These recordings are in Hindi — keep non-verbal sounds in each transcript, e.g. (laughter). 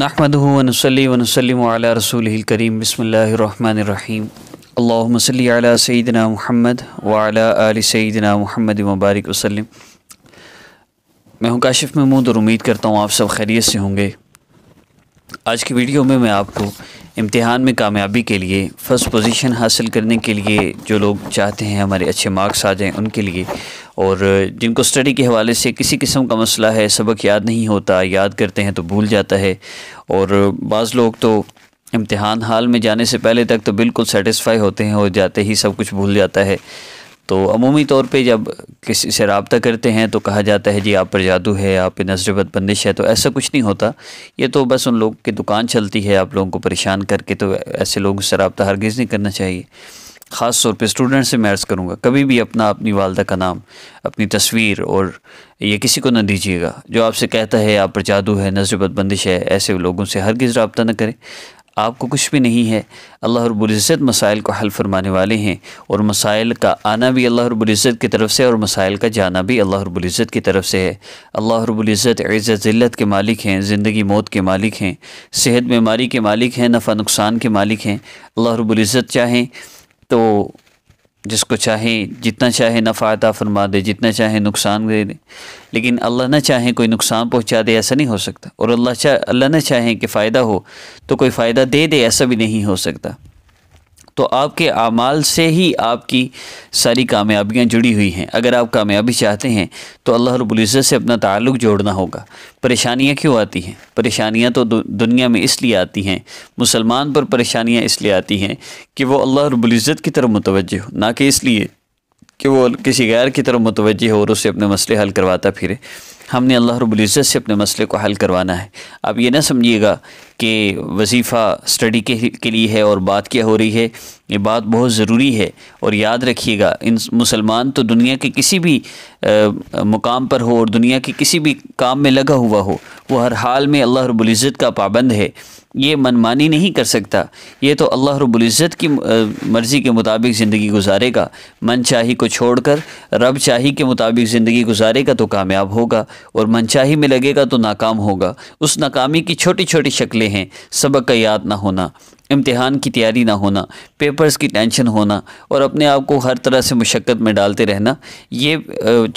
नहमदनसली वनसलम रसूल करीम बसमीम अल्लाम सल महमद वाल आल महमद मुबारक वसलम मैं हूं काशिफ महमूद और उम्मीद करता हूं आप सब खैरियत से होंगे आज की वीडियो में मैं आपको इम्तिहान में कामयाबी के लिए फ़र्स्ट पोजीशन हासिल करने के लिए जो लोग चाहते हैं हमारे अच्छे मार्क्स आ जाएं उनके लिए और जिनको स्टडी के हवाले से किसी किस्म का मसला है सबक याद नहीं होता याद करते हैं तो भूल जाता है और बाज़ लोग तो इम्तहान हाल में जाने से पहले तक तो बिल्कुल सेटिस्फाई होते हैं और जाते ही सब कुछ भूल जाता है तो अमूमी तौर पे जब किसी से रबता करते हैं तो कहा जाता है जी आप पर जादू है आप पे नजरबत बंदिश है तो ऐसा कुछ नहीं होता ये तो बस उन लोग की दुकान चलती है आप लोगों को परेशान करके तो ऐसे लोगों से रबता हरगिज़ नहीं करना चाहिए ख़ास तौर पे स्टूडेंट से मैं अर्ज़ करूँगा कभी भी अपना अपनी वालदा का नाम अपनी तस्वीर और ये किसी को ना दीजिएगा जो आपसे कहता है आप पर जादू है नजरबत बंदिश है ऐसे लोगों से हरगिज़ रबता न करें आपको कुछ भी नहीं है अल्लाह रब्ज़त मसाइल को हल फरमाने वाले हैं और मसाइल का आना भी अल्लाह रब्ज़त की तरफ से और मसाइल का जाना भी अल्लाह रब्ज़त की तरफ से है अल्लाह रब्ज़त इज़्ज़त ज़िल्लत के मालिक हैं ज़िंदगी मौत के मालिक हैं सेहत बीमारी के मालिक हैं नफ़ा नुकसान के मालिक हैं अल्लाह रब्ज़त चाहें तो जिसको चाहे जितना चाहे नफ़ा अदा फरमा दे जितना चाहे नुकसान दे दे लेकिन अल्लाह ना चाहे कोई नुकसान पहुंचा दे ऐसा नहीं हो सकता और अल्लाह चाह अल्लाह ना चाहे कि फ़ायदा हो तो कोई फ़ायदा दे दे ऐसा भी नहीं हो सकता तो आपके अमाल से ही आपकी सारी कामयाबियाँ जुड़ी हुई हैं अगर आप कामयाबी चाहते हैं तो अल्लाह रबुल्ज़त से अपना ताल्लुक़ जोड़ना होगा परेशानियाँ क्यों आती हैं परेशानियाँ तो दुनिया में इसलिए आती हैं मुसलमान पर परेशानियाँ इसलिए आती हैं कि वो अल्लाह रबुल्ज़त की तरफ मुतवजह हो ना कि इसलिए कि वो किसी गैर की तरफ मुतवजी हो और उससे अपने मसले हल करवाता फिरे हमने अल्लाह रबुल्ज़त से अपने मसले को हल करवाना है आप ये ना समझिएगा कि वजीफ़ा स्टडी के, के लिए है और बात क्या हो रही है ये बात बहुत ज़रूरी है और याद रखिएगा इन मुसलमान तो दुनिया के किसी भी आ, मुकाम पर हो और दुनिया के किसी भी काम में लगा हुआ हो वो हर हाल में अल्लाह रबुल्ज़त का पाबंद है ये मनमानी नहीं कर सकता ये तो अल्लाह रबुल्ज़त की मर्ज़ी के मुताबिक ज़िंदगी गुजारेगा मन चाही को छोड़कर रब चाही के मुताबिक ज़िंदगी गुजारेगा तो कामयाब होगा और मन चाही में लगेगा तो नाकाम होगा उस नाकामी की छोटी छोटी शक्लें हैं सबक का याद ना होना इम्तहान की तैयारी ना होना पेपर्स की टेंशन होना और अपने आप को हर तरह से मशक्क़त में डालते रहना ये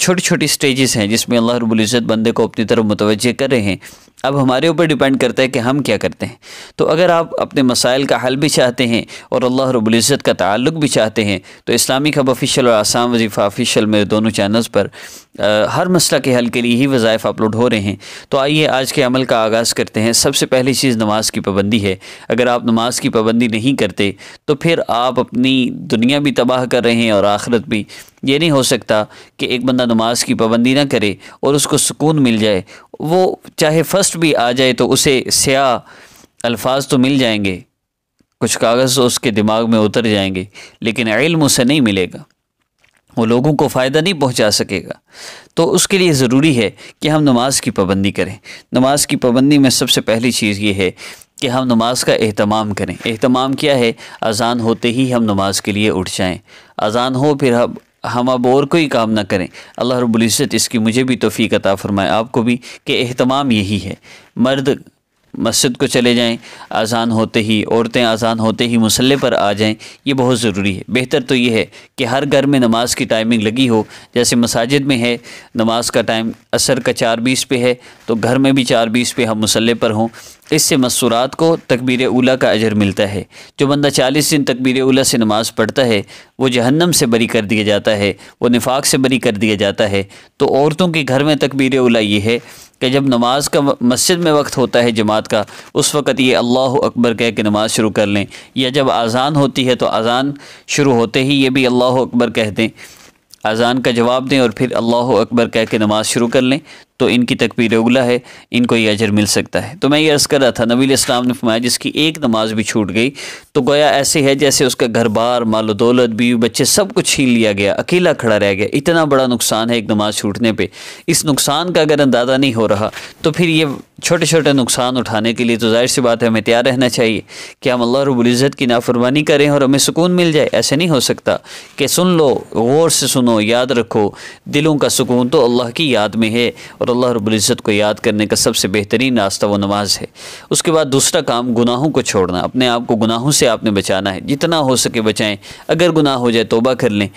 छोटी छोटी स्टेजेस हैं जिसमें अल्लाह रबुल्ज़त बंदे को अपनी तरफ मुतवजह कर रहे हैं अब हमारे ऊपर डिपेंड करता है कि हम क्या करते हैं तो अगर आप अपने मसाइल का हल भी चाहते हैं और अल्लाह रबुल्ज़त का ताल्लुक भी चाहते हैं तो इस्लामिक हब ऑफिशियल और आसाम वजीफ़ा ऑफिशियल मेरे दोनों चैनल्स पर आ, हर मसला के हल के लिए ही वज़ाइफ अपलोड हो रहे हैं तो आइए आज के अमल का आगाज़ करते हैं सबसे पहली चीज़ नमाज की पाबंदी है अगर आप नमाज की पाबंदी नहीं करते तो फिर आप अपनी दुनिया भी तबाह कर रहे हैं और आखिरत भी ये नहीं हो सकता कि एक बंदा नमाज की पाबंदी ना करे और उसको सुकून मिल जाए वो चाहे फ़र्स्ट भी आ जाए तो उसे स्याह अल्फाज तो मिल जाएंगे कुछ कागज़ तो उसके दिमाग में उतर जाएंगे लेकिन इल्म उसे नहीं मिलेगा वो लोगों को फ़ायदा नहीं पहुंचा सकेगा तो उसके लिए ज़रूरी है कि हम नमाज की पाबंदी करें नमाज की पाबंदी में सबसे पहली चीज़ ये है कि हम नमाज का अहतमाम करें अहतमाम क्या है अजान होते ही हम नमाज के लिए उठ जाएँ अजान हो फिर हम हम अब और कोई काम ना करें अल्लाह रब्बुल इसकी मुझे भी तोफ़ी अता फ़रमाए आपको भी कि अहतमाम यही है मर्द मस्जिद को चले जाएं अजान होते ही औरतें अजान होते ही मसल्ले पर आ जाएं ये बहुत ज़रूरी है बेहतर तो ये है कि हर घर में नमाज की टाइमिंग लगी हो जैसे मसाजिद में है नमाज का टाइम असर का चार बीस पे है तो घर में भी चार बीस पे हम मसल्ले पर हों इससे मसूरात को तकबीर उला का अजर मिलता है जो बंदा चालीस दिन तकबीर उला से नमाज पढ़ता है वो जहन्नम से बरी कर दिया जाता है वो निफाक से बरी कर दिया जाता है तो औरतों के घर में तकबीर उला ये है कि जब नमाज का मस्जिद में वक्त होता है जमात का उस वक़्त ये अल्लाह अकबर कह के नमाज़ शुरू कर लें या जब अज़ान होती है तो अज़ान शुरू होते ही ये भी अल्लाह अकबर कह दें अज़ान का जवाब दें और फिर अल्लाह अकबर कह के नमाज़ शुरू कर लें तो इनकी तकबीर उगला है इनको ये अजर मिल सकता है तो मैं ये अर्ज़ कर रहा था नबील इस्लाम ने फरमाया जिसकी एक नमाज भी छूट गई तो गोया ऐसे है जैसे उसका घर बार मालो दौलत बीवी बच्चे सब कुछ छीन लिया गया अकेला खड़ा रह गया इतना बड़ा नुकसान है एक नमाज छूटने पर इस नुकसान का अगर अंदाज़ा नहीं हो रहा तो फिर ये छोटे छोटे नुकसान उठाने के लिए तो जाहिर सी बात है हमें तैयार रहना चाहिए कि हम अल्लाह रबुल्ज़त की नाफरमानी करें और हमें सुकून मिल जाए ऐसे नहीं हो सकता कि सुन लो गौर से सुनो याद रखो दिलों का सुकून तो अल्लाह की याद में है और अल्लाह रबुल्ज़त को याद करने का सबसे बेहतरीन रास्ता व नमाज है उसके बाद दूसरा काम गुनाहों को छोड़ना अपने आप को गुनाहों से आपने बचाना है जितना हो सके बचाएँ अगर गुनाह हो जाए तोबा कर लें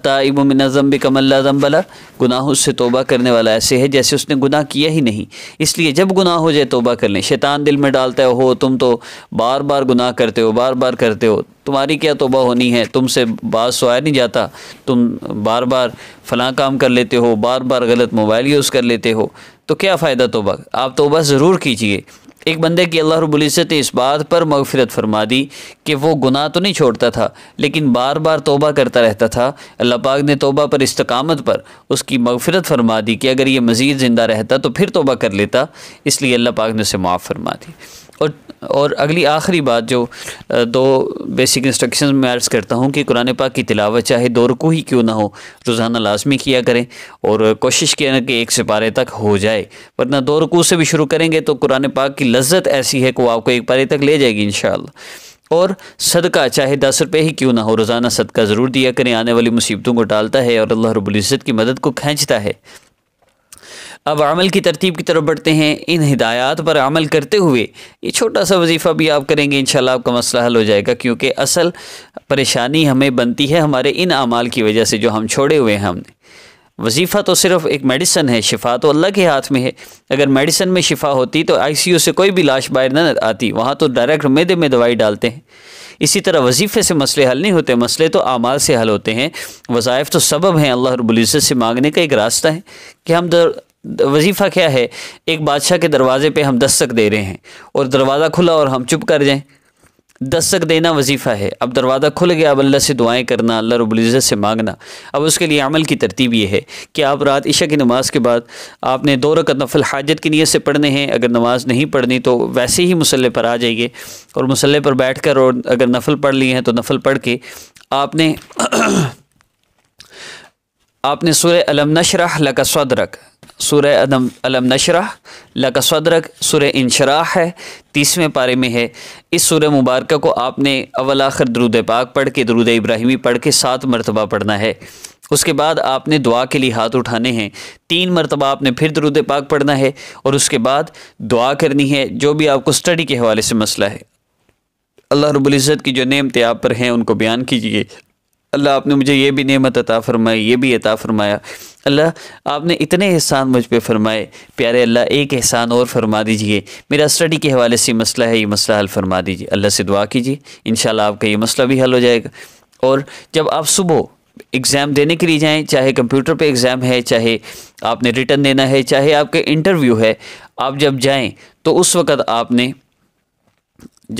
कमल मिनज़म बिकमल्लाजम्बला गुनाह उससे तोबा करने वाला ऐसे है जैसे उसने गुनाह किया ही नहीं इसलिए जब गुनाह हो जाए तोबा कर लें शैतान दिल में डालता है हो तुम तो बार बार गुनाह करते हो बार बार करते हो तुम्हारी क्या तोबा होनी है तुमसे बात सोया नहीं जाता तुम बार बार फलां काम कर लेते हो बार बार गलत मोबाइल यूज़ कर लेते हो तो क्या फ़ायदा तोबा आप तोबा ज़रूर कीजिए एक बंदे की अल्लाह इज़्ज़त ने इस बात पर मगफरत फरमा दी कि वो गुनाह तो नहीं छोड़ता था लेकिन बार बार तोबा करता रहता था अल्लाह पाक ने तोबा पर इस्तकामत पर उसकी मगफरत फरमा दी कि अगर ये मज़ीद ज़िंदा रहता तो फिर तोबा कर लेता इसलिए अल्लाह पाक ने उसे माफ़ फरमा दी और और अगली आखिरी बात जो दो बेसिक इंस्ट्रक्शन में अर्ज़ करता हूँ कि कुरान पाक की तिलावत चाहे दो रुकू ही क्यों ना हो रोज़ाना लाजमी किया करें और कोशिश किया कि एक सिपारे तक हो जाए वरना दो रुकू से भी शुरू करेंगे तो कुरान पाक की लज्जत ऐसी है कि वो आपको एक पारे तक ले जाएगी इन और सदका चाहे दस रुपये ही क्यों ना हो रोज़ाना सदका ज़रूर दिया करें आने वाली मुसीबतों को डालता है और अल्लाह रबुल्ज़त की मदद को खींचता है अब अमल की तरतीब की तरफ बढ़ते हैं इन हिदायत पर अमल करते हुए ये छोटा सा वजीफ़ा भी आप करेंगे इन आपका मसला हल हो जाएगा क्योंकि असल परेशानी हमें बनती है हमारे इन अमाल की वजह से जो हम छोड़े हुए हैं हमने वजीफ़ा तो सिर्फ एक मेडिसन है शिफा तो अल्लाह के हाथ में है अगर मेडिसन में शिफा होती तो आईसीयू से कोई भी लाश बाहर न आती वहाँ तो डायरेक्ट मैदे में दवाई डालते हैं इसी तरह वजीफ़े से मसले हल नहीं होते मसले तो आमाल से हल होते हैं वज़ायफ़ तो सबब हैं अल्लाह रबुल्ज़त से मांगने का एक रास्ता है कि हम वजीफ़ा क्या है एक बादशाह के दरवाज़े पे हम दस्तक दे रहे हैं और दरवाज़ा खुला और हम चुप कर जाएं दस्तक देना वजीफ़ा है अब दरवाज़ा खुल गया अब अल्लाह से दुआएं करना अल्लाह रबुल्ज़त से मांगना अब उसके लिए अमल की तरतीब ये है कि आप रात इशा की नमाज़ के बाद आपने दो रकत नफल हाजत की नीयत से पढ़ने हैं अगर नमाज़ नहीं पढ़नी तो वैसे ही मसल पर आ जाइए और मसल्ले पर बैठ कर और अगर नफल पढ़ लिए हैं तो नफल पढ़ के आपने (clears throat) आपने सुर अलम नशरह लका सदरक सुर अदम अलम नशरा लका सदरक सूर इनशराह है तीसवें पारे में है इस सुर मुबारक को आपने अवल आखिर दरुद पाक पढ़ के दरुद इब्राहिमी पढ़ के सात मरतबा पढ़ना है उसके बाद आपने दुआ के लिए हाथ उठाने हैं तीन मरतबा आपने फिर दरुद पाक पढ़ना है और उसके बाद दुआ करनी है जो भी आपको स्टडी के हवाले से मसला है अल्लाह रबुल्ज़त की जो नियमतें आप पर हैं उनको बयान कीजिए अल्लाह आपने मुझे ये भी नेमत अता फ़रमाई ये भी अता फ़रमाया अल्लाह आपने इतने एहसान मुझ पर फ़रमाए प्यारे अल्लाह एक एहसान और फरमा दीजिए मेरा स्टडी के हवाले से मसला है ये मसला हल फरमा दीजिए अल्लाह से दुआ कीजिए इन आपका ये मसला भी हल हो जाएगा और जब आप सुबह एग्ज़ाम देने के लिए जाएँ चाहे कंप्यूटर पर एग्ज़ाम है चाहे आपने रिटर्न देना है चाहे आपके इंटरव्यू है आप जब जाएँ तो उस वक़्त आपने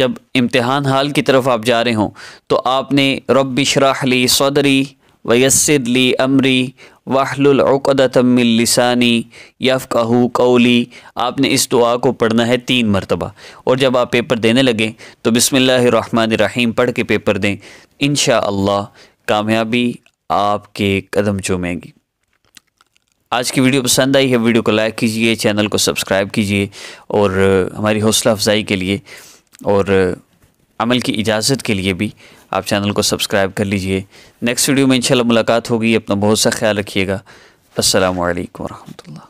जब इम्तहान हाल की तरफ आप जा रहे हों तो आपने रब्बी शराहली सदरी वयसदली अमरी वाहलुलकदतमिलसानी कहू कौली आपने इस दुआ को पढ़ना है तीन मरतबा और जब आप पेपर देने लगें तो बिसमीम पढ़ के पेपर दें इन कामयाबी आपके कदम चूमेंगी आज की वीडियो पसंद आई है वीडियो को लाइक कीजिए चैनल को सब्सक्राइब कीजिए और हमारी हौसला अफजाई के लिए और अमल की इजाज़त के लिए भी आप चैनल को सब्सक्राइब कर लीजिए नेक्स्ट वीडियो में इंशाल्लाह मुलाकात होगी अपना बहुत सा ख्याल रखिएगा असलकम वरहमल